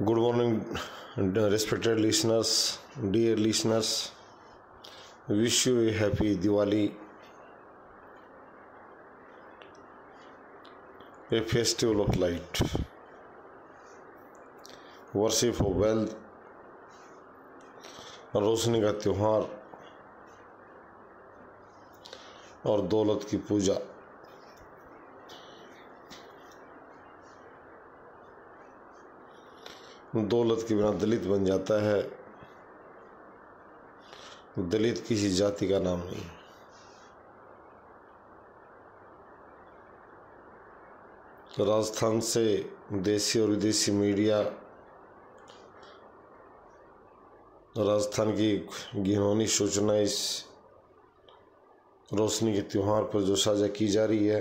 good morning respected listeners dear listeners wish you a happy Diwali a festival of light worship of wealth रोशनी का त्यौहार और दौलत की पूजा दौलत के बिना दलित बन जाता है दलित किसी जाति का नाम नहीं तो राजस्थान से देशी और विदेशी मीडिया राजस्थान की घिनौनी सूचना इस रोशनी के त्यौहार पर जो साझा की जा रही है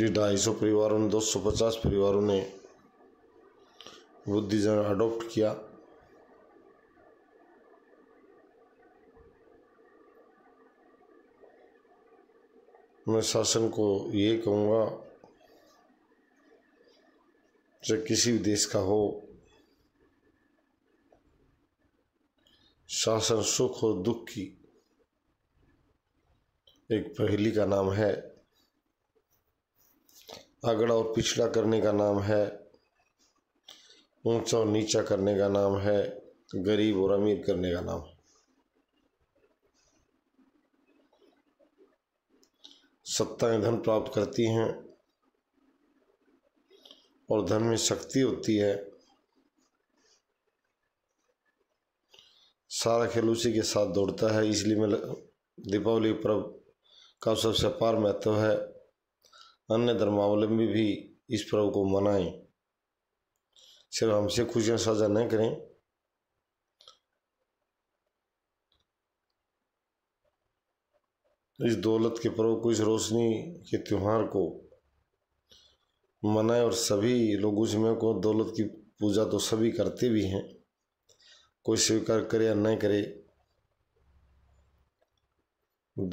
कि ढाई सौ परिवारों ने दो सौ पचास परिवारों ने बुद्धिज्म अडोप्ट किया मैं शासन को ये कहूँगा चाहे किसी भी देश का हो शासन सुख और दुख की एक पहेली का नाम है अगड़ा और पिछड़ा करने का नाम है ऊंचा और नीचा करने का नाम है गरीब और अमीर करने का नाम है सत्ताएं धन प्राप्त करती हैं और धन में शक्ति होती है सारा खेल उसी के साथ दौड़ता है इसलिए मैं दीपावली पर्व का सबसे अपार महत्व है अन्य धर्मावलंबी भी इस पर्व को मनाएं सिर्फ हमसे खुशियाँ साझा न करें इस दौलत के पर्व को इस रोशनी के त्यौहार को मनाएं और सभी लोग उसमें को दौलत की पूजा तो सभी करते भी हैं कोई स्वीकार करे या न करे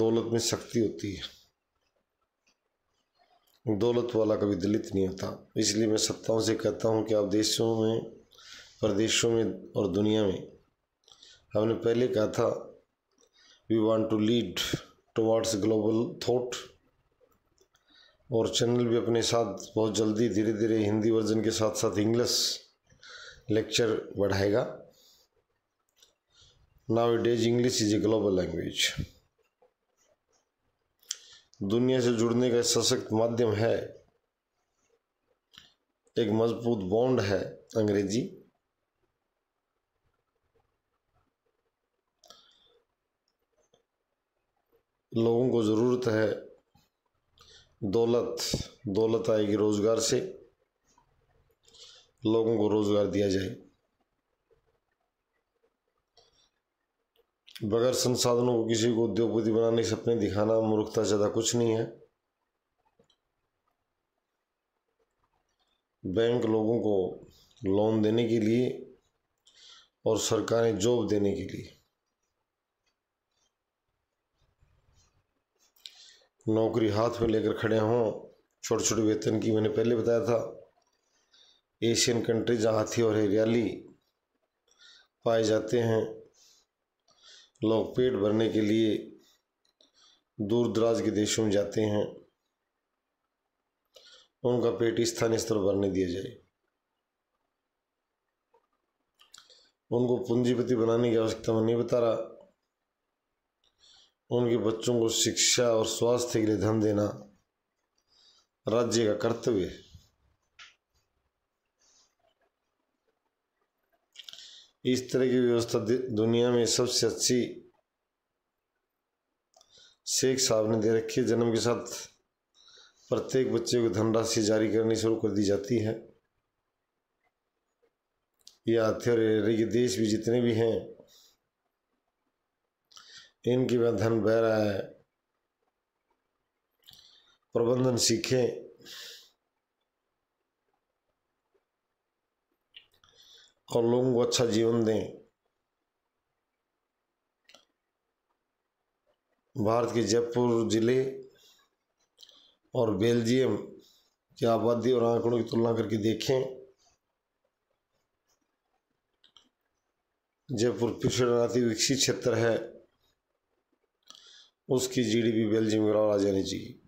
दौलत में शक्ति होती है दौलत वाला कभी दलित तो नहीं होता इसलिए मैं सत्ताओं से कहता हूँ कि आप देशों में प्रदेशों में और दुनिया में हमने पहले कहा था we want to lead towards global thought और चैनल भी अपने साथ बहुत जल्दी धीरे धीरे हिंदी वर्जन के साथ साथ इंग्लिश लेक्चर बढ़ाएगा now it is English is a global language दुनिया से जुड़ने का सशक्त माध्यम है एक मजबूत बॉन्ड है अंग्रेजी लोगों को ज़रूरत है दौलत दौलत आएगी रोज़गार से लोगों को रोज़गार दिया जाए बगैर संसाधनों को किसी को उद्योगपति बनाने से अपने दिखाना मूर्खता ज़्यादा कुछ नहीं है बैंक लोगों को लोन देने के लिए और सरकारें जॉब देने के लिए नौकरी हाथ में लेकर खड़े हों छोटे छोटे वेतन की मैंने पहले बताया था एशियन कंट्री जहाँ हाथी और हरियाली पाए जाते हैं लोग पेट भरने के लिए दूर दराज के देशों में जाते हैं उनका पेट स्थानीय स्तर भरने दिया जाए उनको पूंजीपति बनाने की आवश्यकता में नहीं बता रहा उनके बच्चों को शिक्षा और स्वास्थ्य के लिए धन देना राज्य का कर्तव्य है इस तरह की व्यवस्था दुनिया में सबसे अच्छी शेख साहब ने दे रखी है जन्म के साथ प्रत्येक बच्चे को धनराशि जारी करनी शुरू कर दी जाती है ये हथियार और देश भी जितने भी हैं इनकी में धन बह रहा है प्रबंधन सीखें और लोगों को अच्छा जीवन दें भारत के जयपुर ज़िले और बेल्जियम की आबादी और आंकड़ों की तुलना करके देखें जयपुर अति विकसित क्षेत्र है उसकी जीडीपी बेल्जियम के आ जानी चाहिए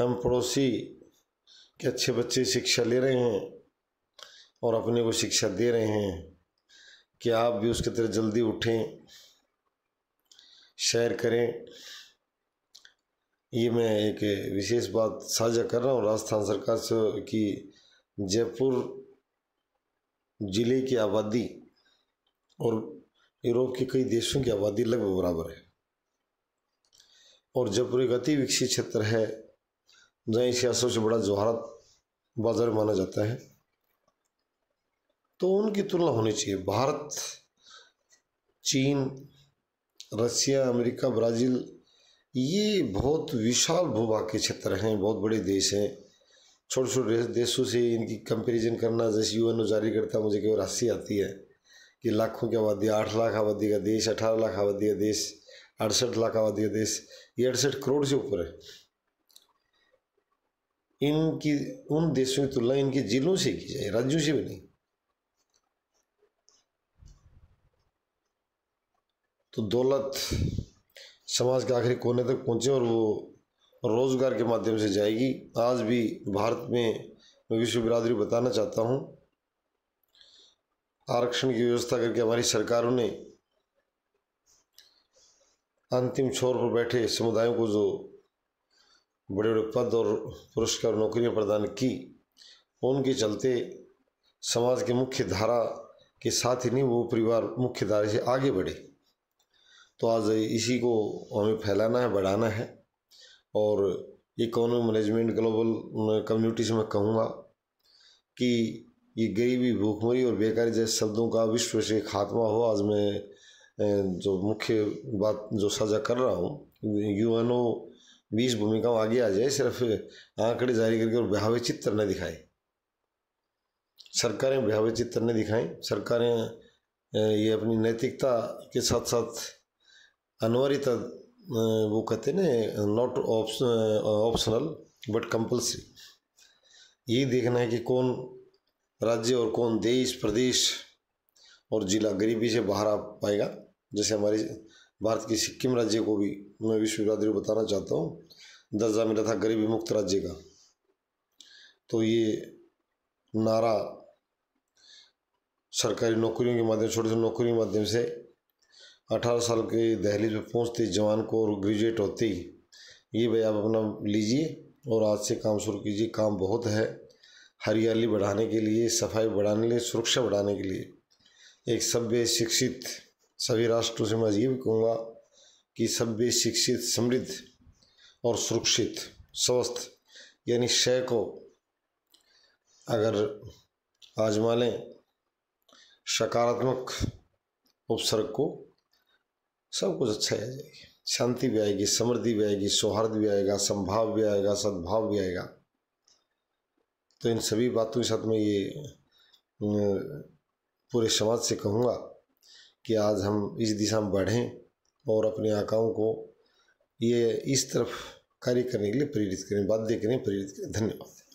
हम पड़ोसी कि अच्छे बच्चे शिक्षा ले रहे हैं और अपने को शिक्षा दे रहे हैं कि आप भी उसकी तरह जल्दी उठें शेयर करें ये मैं एक विशेष बात साझा कर रहा हूँ राजस्थान सरकार से कि जयपुर ज़िले की आबादी और यूरोप के कई देशों की आबादी लगभग बराबर है और जयपुर एक अति विकसित क्षेत्र है नए एशिया सबसे बड़ा जोहरत बाज़ार माना जाता है तो उनकी तुलना होनी चाहिए भारत चीन रसिया अमेरिका ब्राज़ील ये बहुत विशाल भूभाग के क्षेत्र हैं बहुत बड़े देश हैं छोटे छोटे देशों से इनकी कंपैरिजन करना जैसे यू एन जारी करता मुझे केवल हंसी आती है कि लाखों की आबादी आठ लाख आबादी का देश अठारह लाख आबादी का देश अड़सठ लाख आबादी का देश ये अड़सठ करोड़ से ऊपर है इनकी उन देशों की तुलना इनके जिलों से की जाए राज्यों से भी नहीं तो दौलत समाज के आखिरी कोने तक पहुंचे और वो रोजगार के माध्यम से जाएगी आज भी भारत में मैं विश्व बिरादरी बताना चाहता हूं आरक्षण की व्यवस्था करके हमारी सरकारों ने अंतिम छोर पर बैठे समुदायों को जो बड़े बड़े पद और पुरस्कार नौकरियां प्रदान की उनके चलते समाज के मुख्य धारा के साथ ही नहीं वो परिवार मुख्य धारा से आगे बढ़े तो आज इसी को हमें फैलाना है बढ़ाना है और इकोनॉमिक मैनेजमेंट ग्लोबल कम्युनिटी से मैं कहूँगा कि ये गरीबी भूखमरी और बेकारी जैसे शब्दों का विश्व से खात्मा हो आज मैं जो मुख्य बात जो साझा कर रहा हूँ यू एन ओ बीस भूमिकाओं आगे आ जाए सिर्फ आंकड़े जारी करके और ब्याहवे चित्र न दिखाए सरकारें ब्याहवे चित्र न दिखाएं सरकारें ये अपनी नैतिकता के साथ साथ अनिवार्यता वो कहते हैं ना नॉट ऑप्शनल बट कंपल्सरी यही देखना है कि कौन राज्य और कौन देश प्रदेश और जिला गरीबी से बाहर आ पाएगा जैसे हमारी भारत की सिक्किम राज्य को भी मैं विश्व बिरादरी को बताना चाहता हूँ दर्जा मिला था गरीबी मुक्त राज्य का तो ये नारा सरकारी नौकरियों के माध्यम छोटे छोटे नौकरियों के माध्यम से अठारह साल के दहलीज पर पहुँचते जवान को और ग्रेजुएट होते ही ये भाई आप अपना लीजिए और आज से काम शुरू कीजिए काम बहुत है हरियाली बढ़ाने के लिए सफाई बढ़ाने के लिए सुरक्षा बढ़ाने के लिए एक सभ्य शिक्षित सभी राष्ट्रों से मैं ये भी कहूँगा कि सभ्य शिक्षित समृद्ध और सुरक्षित स्वस्थ यानी शय को अगर आजमा लें सकारात्मक उपसर्ग को सब कुछ अच्छा आ जाएगी शांति भी आएगी समृद्धि भी आएगी सौहार्द भी आएगा संभाव भी आएगा सद्भाव भी आएगा तो इन सभी बातों के साथ मैं ये पूरे समाज से कहूँगा कि आज हम इस दिशा में बढ़ें और अपने आकाओं को ये इस तरफ कार्य करने के लिए प्रेरित करें बाध्य करें प्रेरित करें धन्यवाद